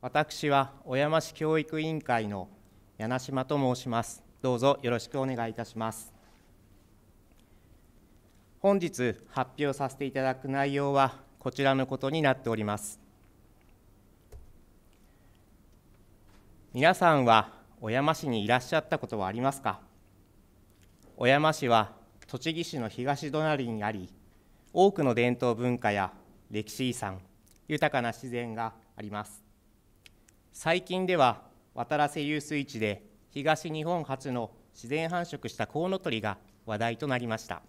私は小山市教育委員会の柳島と申しますどうぞよろしくお願いいたします本日発表させていただく内容はこちらのことになっております皆さんは小山市にいらっしゃったことはありますか小山市は栃木市の東隣にあり多くの伝統文化や歴史遺産豊かな自然があります最近では渡良瀬遊水地で東日本初の自然繁殖したコウノトリが話題となりました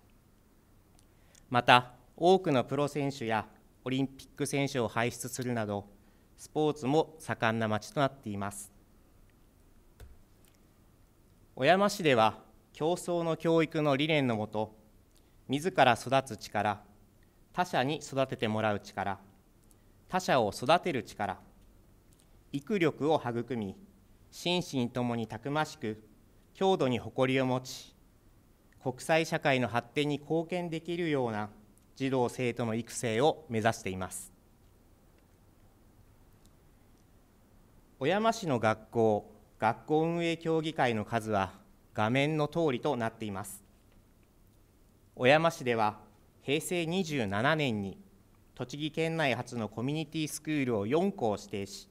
また多くのプロ選手やオリンピック選手を輩出するなどスポーツも盛んな町となっています小山市では競争の教育の理念のもと自ら育つ力他者に育ててもらう力他者を育てる力育力を育み心身ともにたくましく強度に誇りを持ち国際社会の発展に貢献できるような児童生徒の育成を目指しています小山市の学校学校運営協議会の数は画面の通りとなっています小山市では平成27年に栃木県内初のコミュニティスクールを4校指定し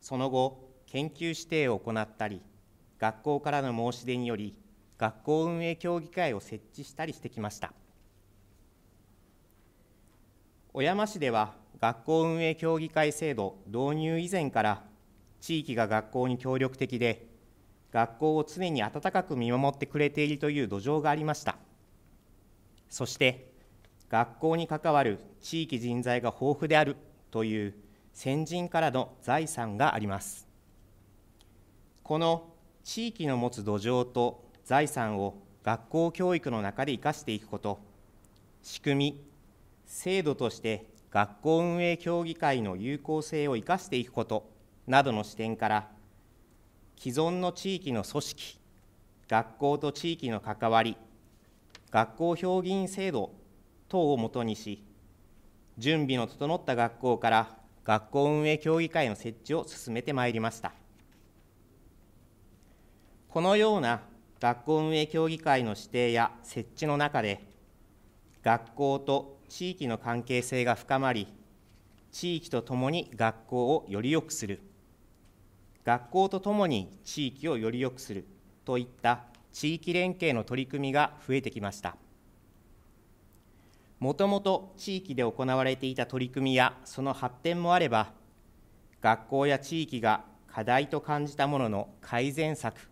その後研究指定を行ったり学校からの申し出により学校運営協議会を設置したりしてきました小山市では学校運営協議会制度導入以前から地域が学校に協力的で学校を常に温かく見守ってくれているという土壌がありましたそして学校に関わる地域人材が豊富であるという先人からの財産がありますこの地域の持つ土壌と財産を学校教育の中で生かしていくこと仕組み制度として学校運営協議会の有効性を生かしていくことなどの視点から既存の地域の組織学校と地域の関わり学校評議員制度等をもとにし準備の整った学校から学校運営協議会の設置を進めてまいりましたこのような学校運営協議会の指定や設置の中で学校と地域の関係性が深まり地域とともに学校をより良くする学校とともに地域をより良くするといった地域連携の取り組みが増えてきましたもともと地域で行われていた取り組みやその発展もあれば学校や地域が課題と感じたものの改善策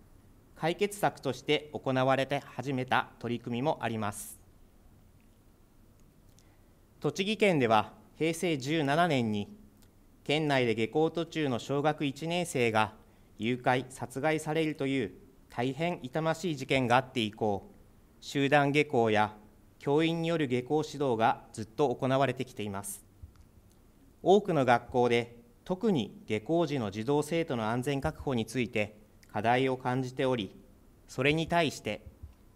解決策として行われて始めた取り組みもあります栃木県では平成17年に県内で下校途中の小学1年生が誘拐・殺害されるという大変痛ましい事件があって以降、集団下校や教員による下校指導がずっと行われてきています。多くの学校で特に下校時の児童生徒の安全確保について課題を感じており、それに対して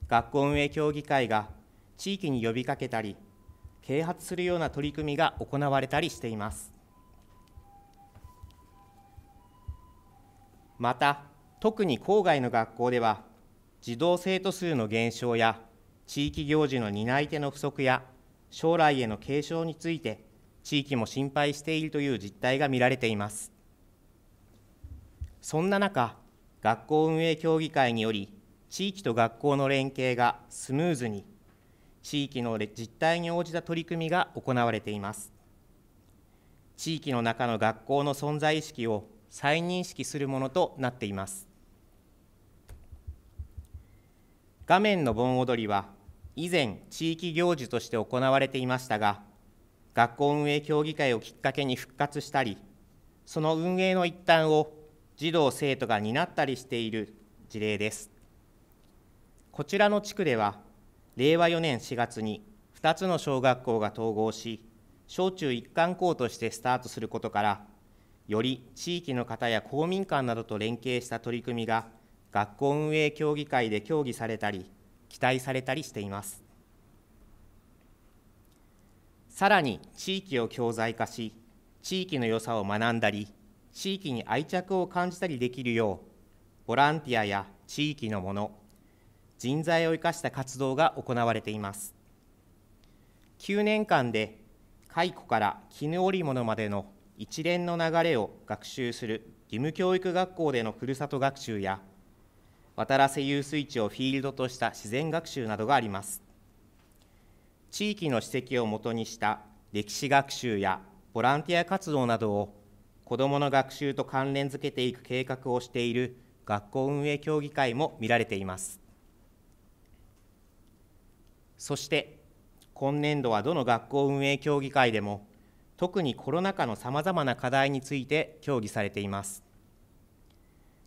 学校運営協議会が地域に呼びかけたり、啓発するような取り組みが行われたりしています。また特に郊外の学校では児童生徒数の減少や地域行事の担い手の不足や将来への継承について地域も心配しているという実態が見られていますそんな中学校運営協議会により地域と学校の連携がスムーズに地域の実態に応じた取り組みが行われています地域の中の学校の存在意識を再認識するものとなっています画面の盆踊りは以前地域行事として行われていましたが学校運営協議会をきっかけに復活したりその運営の一端を児童生徒が担ったりしている事例ですこちらの地区では令和4年4月に2つの小学校が統合し小中一貫校としてスタートすることからより地域の方や公民館などと連携した取り組みが学校運営協議会で協議されたり期待されたりしていますさらに地域を教材化し地域の良さを学んだり地域に愛着を感じたりできるようボランティアや地域のもの人材を生かした活動が行われています9年間で蚕から絹織物までの一連の流れを学習する義務教育学校でのふるさと学習や渡良瀬遊水地をフィールドとした自然学習などがあります地域の史跡をもとにした歴史学習やボランティア活動などを子どもの学習と関連づけていく計画をしている学校運営協議会も見られていますそして今年度はどの学校運営協議会でも特にコロナ禍のさまざまな課題について協議されています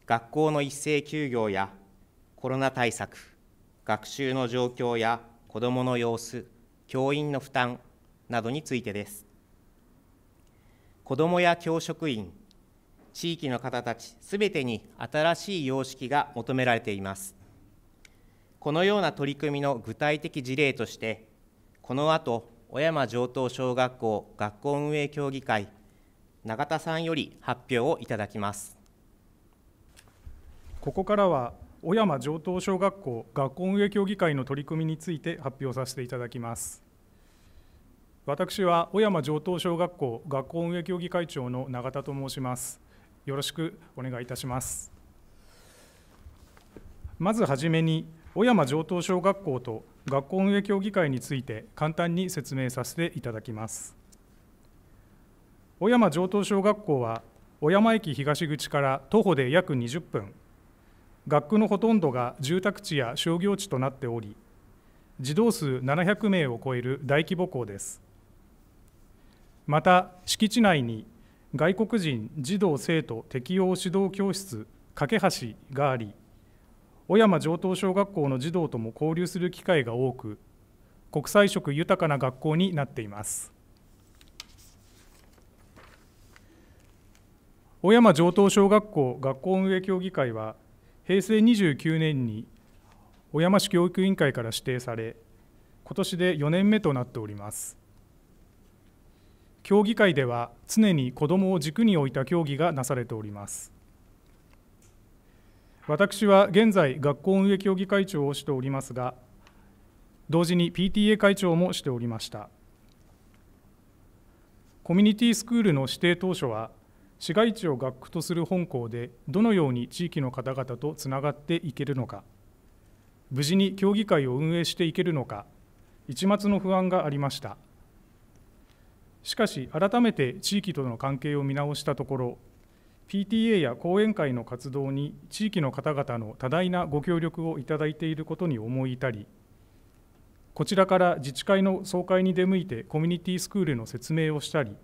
学校の一斉休業やコロナ対策学習の状況や子どもの様子教員の負担などについてです子どもや教職員地域の方たちすべてに新しい様式が求められていますこのような取り組みの具体的事例としてこの後小山上等小学校学校運営協議会永田さんより発表をいただきますここからは小山上等小学校学校運営協議会の取り組みについて発表させていただきます私は小山上等小学校学校運営協議会長の永田と申しますよろしくお願いいたしますまずはじめに小山上等小学校と学校運営協議会について簡単に説明させていただきます小山城東小学校は小山駅東口から徒歩で約20分学区のほとんどが住宅地や商業地となっており児童数700名を超える大規模校ですまた敷地内に外国人児童生徒適応指導教室架け橋があり小山上等小学校の児童とも交流する機会が多く国際色豊かな学校になっています小山上等小学校学校運営協議会は平成29年に小山市教育委員会から指定され今年で4年目となっております協議会では常に子どもを軸に置いた協議がなされております私は現在、学校運営協議会長をしておりますが、同時に PTA 会長もしておりました。コミュニティスクールの指定当初は、市街地を学区とする本校で、どのように地域の方々とつながっていけるのか、無事に協議会を運営していけるのか、一抹の不安がありました。しかし、改めて地域との関係を見直したところ、PTA や講演会の活動に地域の方々の多大なご協力をいただいていることに思い至りこちらから自治会の総会に出向いてコミュニティスクールの説明をしたり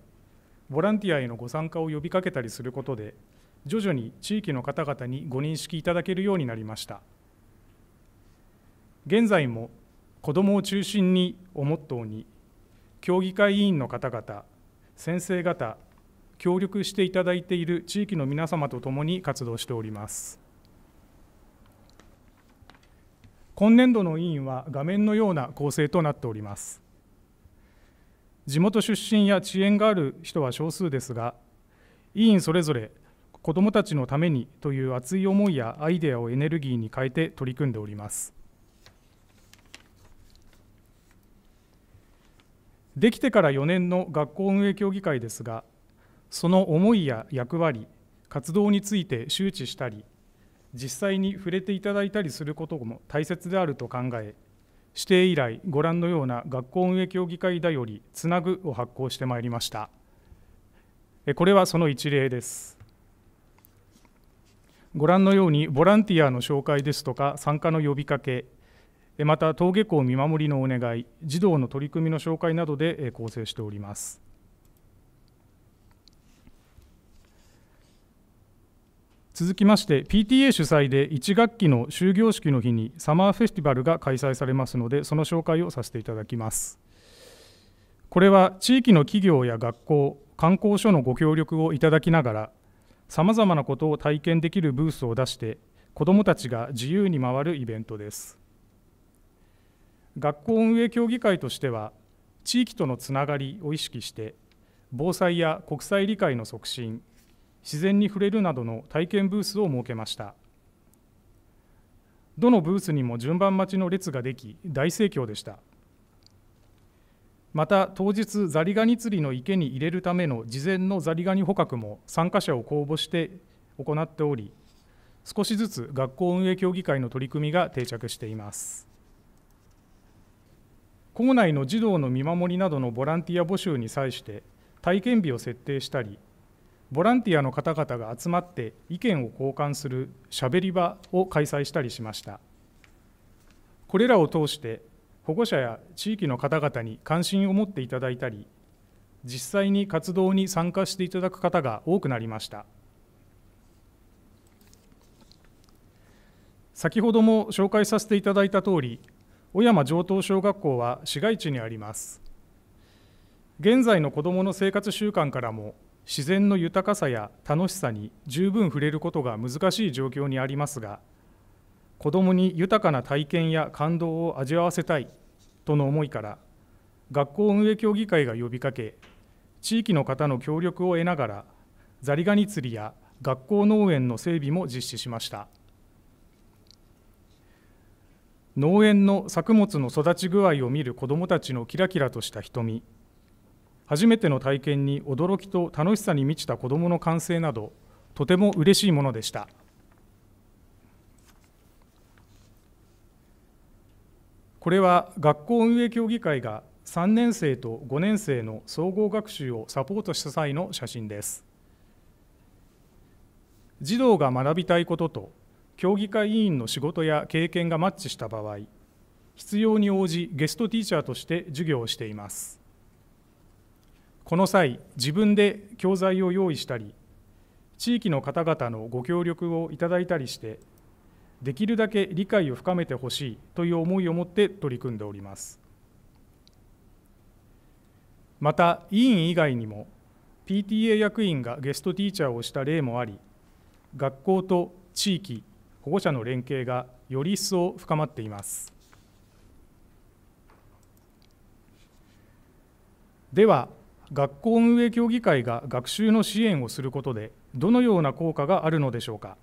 ボランティアへのご参加を呼びかけたりすることで徐々に地域の方々にご認識いただけるようになりました現在も子どもを中心にをモットーに協議会委員の方々先生方協力していただいている地域の皆様とともに活動しております今年度の委員は画面のような構成となっております地元出身や遅延がある人は少数ですが委員それぞれ子どもたちのためにという熱い思いやアイデアをエネルギーに変えて取り組んでおりますできてから4年の学校運営協議会ですがその思いや役割活動について周知したり実際に触れていただいたりすることも大切であると考え指定以来ご覧のような学校運営協議会だよりつなぐを発行してまいりましたこれはその一例ですご覧のようにボランティアの紹介ですとか参加の呼びかけまた登下校見守りのお願い児童の取り組みの紹介などで構成しております続きまして PTA 主催で1学期の終業式の日にサマーフェスティバルが開催されますのでその紹介をさせていただきますこれは地域の企業や学校観光所のご協力をいただきながらさまざまなことを体験できるブースを出して子どもたちが自由に回るイベントです学校運営協議会としては地域とのつながりを意識して防災や国際理解の促進自然に触れるなどの体験ブースを設けましたどのブースにも順番待ちの列ができ大盛況でしたまた当日ザリガニ釣りの池に入れるための事前のザリガニ捕獲も参加者を公募して行っており少しずつ学校運営協議会の取り組みが定着しています校内の児童の見守りなどのボランティア募集に際して体験日を設定したりボランティアの方々が集まって意見を交換するしゃべり場を開催したりしましたこれらを通して保護者や地域の方々に関心を持っていただいたり実際に活動に参加していただく方が多くなりました先ほども紹介させていただいた通り小山城東小学校は市街地にあります現在の子どもの生活習慣からも自然の豊かさや楽しさに十分触れることが難しい状況にありますが子どもに豊かな体験や感動を味わわせたいとの思いから学校運営協議会が呼びかけ地域の方の協力を得ながらザリガニ釣りや学校農園の整備も実施しました農園の作物の育ち具合を見る子どもたちのキラキラとした瞳初めての体験に驚きと楽しさに満ちた子どもの歓声などとても嬉しいものでしたこれは学校運営協議会が3年生と5年生の総合学習をサポートした際の写真です児童が学びたいことと協議会委員の仕事や経験がマッチした場合必要に応じゲストティーチャーとして授業をしていますこの際、自分で教材を用意したり、地域の方々のご協力をいただいたりして、できるだけ理解を深めてほしいという思いを持って取り組んでおります。また、委員以外にも、PTA 役員がゲストティーチャーをした例もあり、学校と地域、保護者の連携がより一層深まっています。では学校運営協議会が学習の支援をすることでどのような効果があるのでしょうか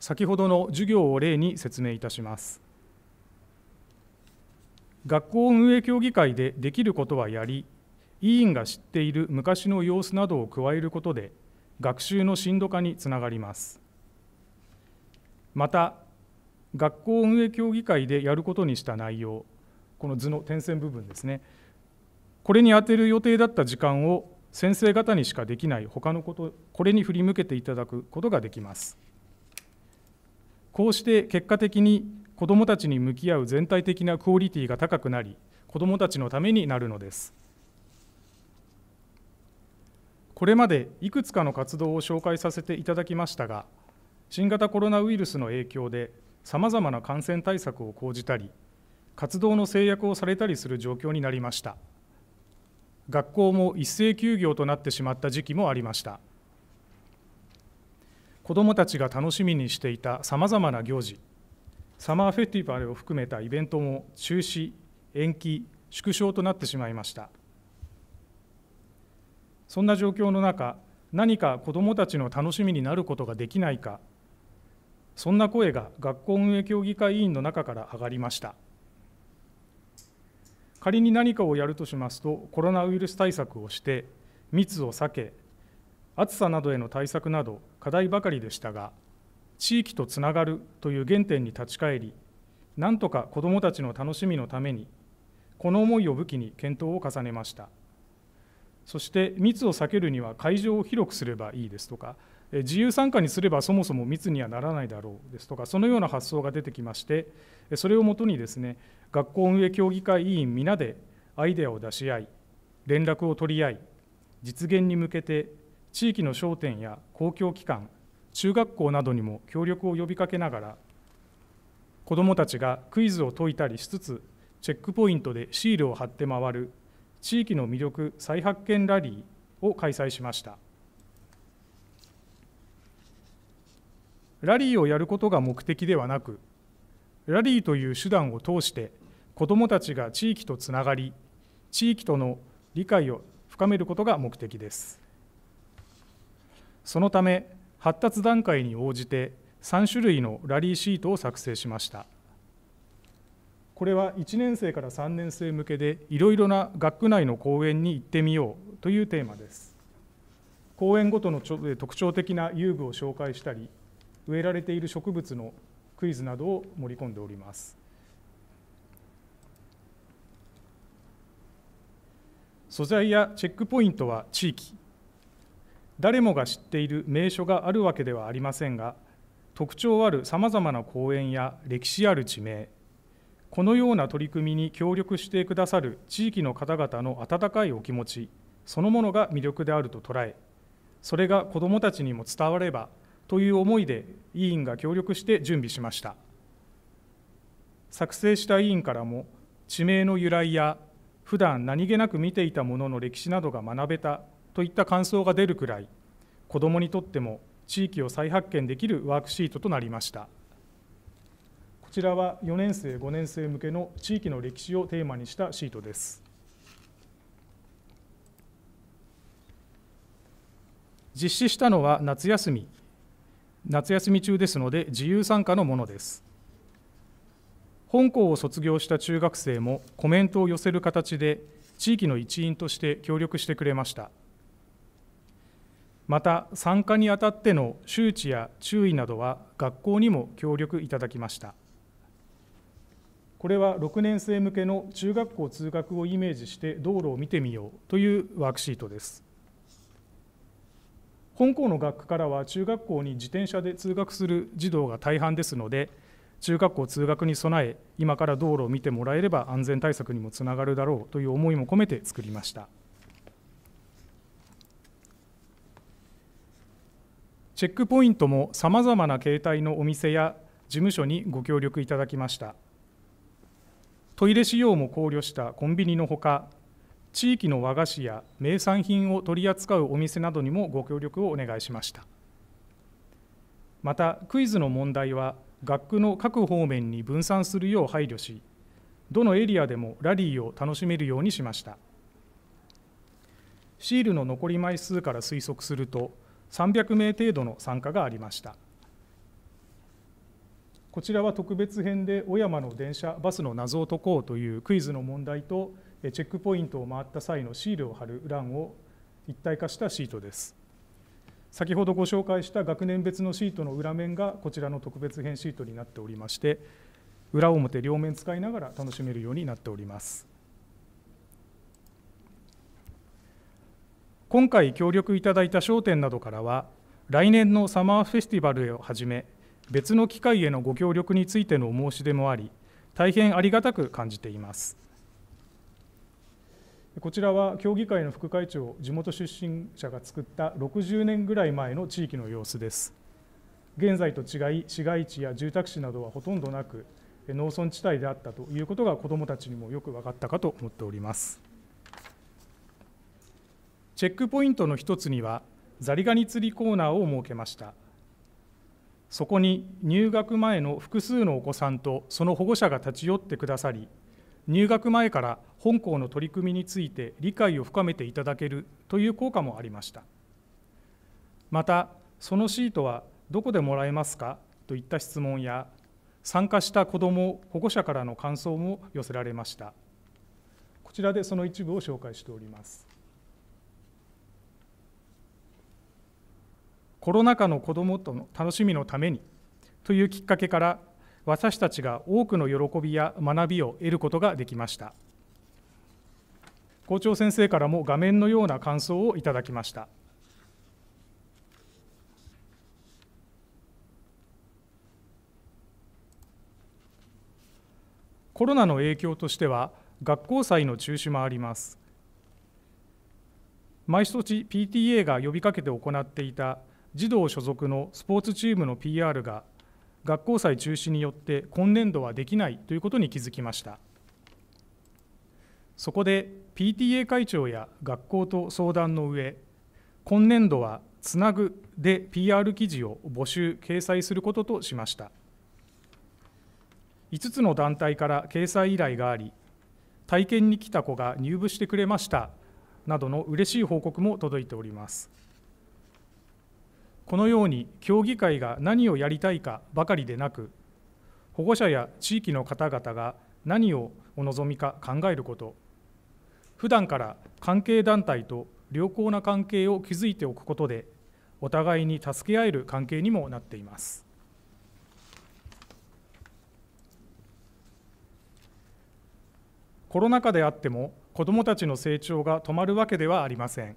先ほどの授業を例に説明いたします学校運営協議会でできることはやり委員が知っている昔の様子などを加えることで学習の深度化につながりますまた学校運営協議会でやることにした内容この図の点線部分ですねこれに充てる予定だった時間を先生方にしかできない他のことこれに振り向けていただくことができますこうして結果的に子どもたちに向き合う全体的なクオリティが高くなり子どもたちのためになるのですこれまでいくつかの活動を紹介させていただきましたが新型コロナウイルスの影響でさまざまな感染対策を講じたり活動の制約をされたりする状況になりました。学校も一斉休業となってしまった時期もありました子どもたちが楽しみにしていたさまざまな行事サマーフェスティバルを含めたイベントも中止延期縮小となってしまいましたそんな状況の中何か子どもたちの楽しみになることができないかそんな声が学校運営協議会委員の中から上がりました。仮に何かをやるとしますとコロナウイルス対策をして密を避け暑さなどへの対策など課題ばかりでしたが地域とつながるという原点に立ち返りなんとか子どもたちの楽しみのためにこの思いを武器に検討を重ねましたそして密を避けるには会場を広くすればいいですとか自由参加にすればそもそも密にはならないだろうですとかそのような発想が出てきましてそれをもとにですね学校運営協議会委員皆でアイデアを出し合い連絡を取り合い実現に向けて地域の商店や公共機関中学校などにも協力を呼びかけながら子どもたちがクイズを解いたりしつつチェックポイントでシールを貼って回る地域の魅力再発見ラリーを開催しましたラリーをやることが目的ではなくラリーという手段を通して子どもたちが地域とつながり地域との理解を深めることが目的ですそのため発達段階に応じて3種類のラリーシートを作成しましたこれは1年生から3年生向けでいろいろな学区内の公園に行ってみようというテーマです公園ごとの特徴的な遊具を紹介したり植えられている植物のクイズなどを盛り込んでおります。素材やチェックポイントは地域誰もが知っている名所があるわけではありませんが特徴あるさまざまな公園や歴史ある地名このような取り組みに協力してくださる地域の方々の温かいお気持ちそのものが魅力であると捉えそれが子どもたちにも伝わればという思いで委員が協力して準備しました作成した委員からも地名の由来や普段何気なく見ていたものの歴史などが学べたといった感想が出るくらい子どもにとっても地域を再発見できるワークシートとなりましたこちらは4年生5年生向けの地域の歴史をテーマにしたシートです実施したのは夏休み夏休み中ですので自由参加のものです本校を卒業した中学生もコメントを寄せる形で地域の一員として協力してくれましたまた参加にあたっての周知や注意などは学校にも協力いただきましたこれは6年生向けの中学校通学をイメージして道路を見てみようというワークシートです本校の学区からは中学校に自転車で通学する児童が大半ですので中学校通学に備え今から道路を見てもらえれば安全対策にもつながるだろうという思いも込めて作りましたチェックポイントもさまざまな携帯のお店や事務所にご協力いただきましたトイレ使用も考慮したコンビニのほか地域の和菓子や名産品を取り扱うお店などにもご協力をお願いしましたまたクイズの問題は学区の各方面に分散するよう配慮しどのエリアでもラリーを楽しめるようにしましたシールの残り枚数から推測すると300名程度の参加がありましたこちらは特別編で小山の電車バスの謎を解こうというクイズの問題とチェックポイントを回った際のシールを貼る欄を一体化したシートです先ほどご紹介した学年別のシートの裏面がこちらの特別編シートになっておりまして裏表両面使いながら楽しめるようになっております今回協力いただいた商店などからは来年のサマーフェスティバルをはじめ別の機会へのご協力についてのお申し出もあり大変ありがたく感じていますこちらは協議会の副会長、地元出身者が作った60年ぐらい前の地域の様子です。現在と違い、市街地や住宅地などはほとんどなく、農村地帯であったということが子どもたちにもよく分かったかと思っております。チェックポイントの一つには、ザリガニ釣りコーナーを設けました。そこに入学前の複数のお子さんとその保護者が立ち寄ってくださり、入学前から本校の取り組みについて理解を深めていただけるという効果もありましたまたそのシートはどこでもらえますかといった質問や参加した子ども保護者からの感想も寄せられましたこちらでその一部を紹介しておりますコロナ禍の子どもとの楽しみのためにというきっかけから私たちが多くの喜びや学びを得ることができました校長先生からも画面のような感想をいただきましたコロナの影響としては学校祭の中止もあります毎年 PTA が呼びかけて行っていた児童所属のスポーツチームの PR が学校祭中止によって今年度はできないということに気づきましたそこで PTA 会長や学校と相談の上今年度はつなぐで PR 記事を募集掲載することとしました5つの団体から掲載依頼があり体験に来た子が入部してくれましたなどの嬉しい報告も届いております。このように協議会が何をやりたいかばかりでなく保護者や地域の方々が何をお望みか考えること普段から関係団体と良好な関係を築いておくことでお互いに助け合える関係にもなっていますコロナ禍であっても子どもたちの成長が止まるわけではありません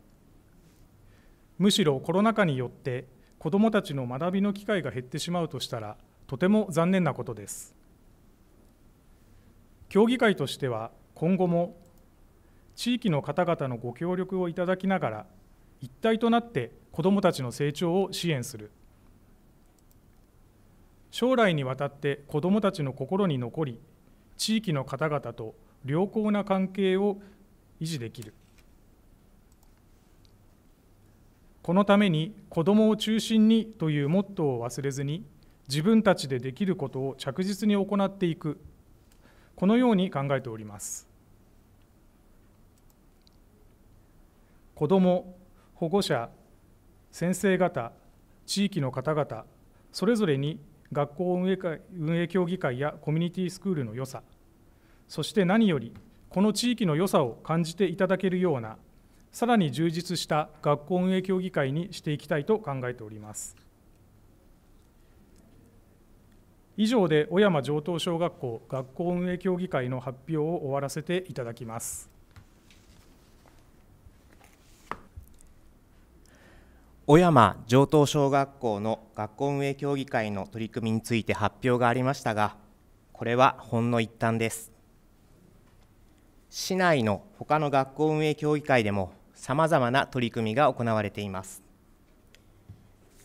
むしろコロナ禍によって子どもたちの学びの機会が減ってしまうとしたらとても残念なことです協議会としては今後も地域の方々のご協力をいただきながら一体となって子どもたちの成長を支援する将来にわたって子どもたちの心に残り地域の方々と良好な関係を維持できるこのために子どもを中心にというモットーを忘れずに自分たちでできることを着実に行っていくこのように考えております子ども保護者先生方地域の方々それぞれに学校運営会運営協議会やコミュニティスクールの良さそして何よりこの地域の良さを感じていただけるようなさらに充実した学校運営協議会にしていきたいと考えております。以上で小山上等小学校学校運営協議会の発表を終わらせていただきます。小山上等小学校の学校運営協議会の取り組みについて発表がありましたが、これはほんの一端です。市内の他の学校運営協議会でもさまざまな取り組みが行われています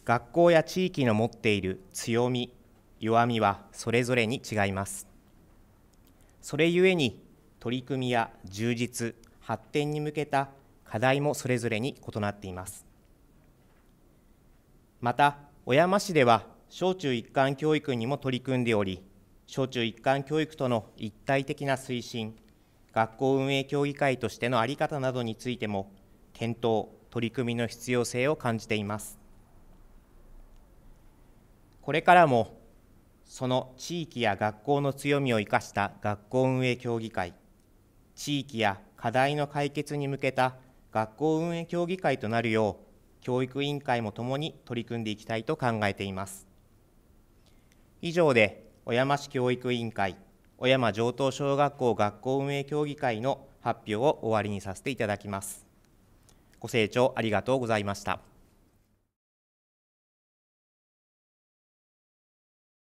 学校や地域の持っている強み弱みはそれぞれに違いますそれゆえに取り組みや充実発展に向けた課題もそれぞれに異なっていますまた小山市では小中一貫教育にも取り組んでおり小中一貫教育との一体的な推進学校運営協議会としての在り方などについても検討取り組みの必要性を感じていますこれからもその地域や学校の強みを生かした学校運営協議会地域や課題の解決に向けた学校運営協議会となるよう教育委員会もともに取り組んでいきたいと考えています以上で小山市教育委員会小山上等小学校学校運営協議会の発表を終わりにさせていただきますご清聴ありがとうございました。